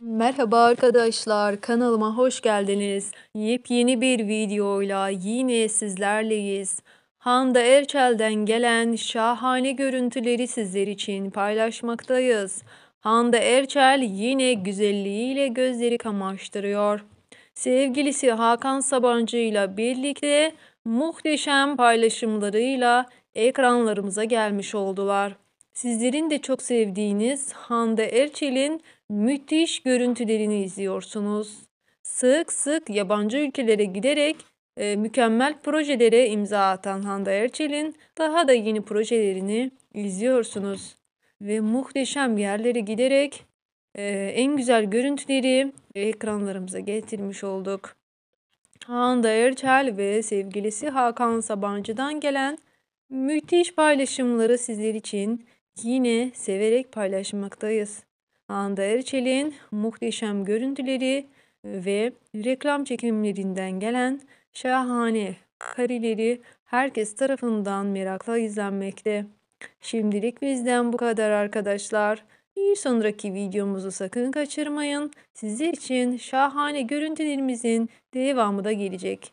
Merhaba arkadaşlar kanalıma hoş geldiniz. Yepyeni bir videoyla yine sizlerleyiz. Handa Erçel'den gelen şahane görüntüleri sizler için paylaşmaktayız. Handa Erçel yine güzelliğiyle gözleri kamaştırıyor. Sevgilisi Hakan Sabancı ile birlikte muhteşem paylaşımlarıyla ekranlarımıza gelmiş oldular sizlerin de çok sevdiğiniz Hande Erçel'in müthiş görüntülerini izliyorsunuz. Sık sık yabancı ülkelere giderek e, mükemmel projelere imza atan Hande Erçel'in daha da yeni projelerini izliyorsunuz. Ve muhteşem yerlere giderek e, en güzel görüntüleri ekranlarımıza getirmiş olduk. Hande Erçel ve sevgilisi Hakan Sabancı'dan gelen müthiş paylaşımları sizler için yine severek paylaşmaktayız. Hande Erçel'in muhteşem görüntüleri ve reklam çekimlerinden gelen şahane karileri herkes tarafından merakla izlenmekte. Şimdilik bizden bu kadar arkadaşlar. Bir sonraki videomuzu sakın kaçırmayın. Sizler için şahane görüntülerimizin devamı da gelecek.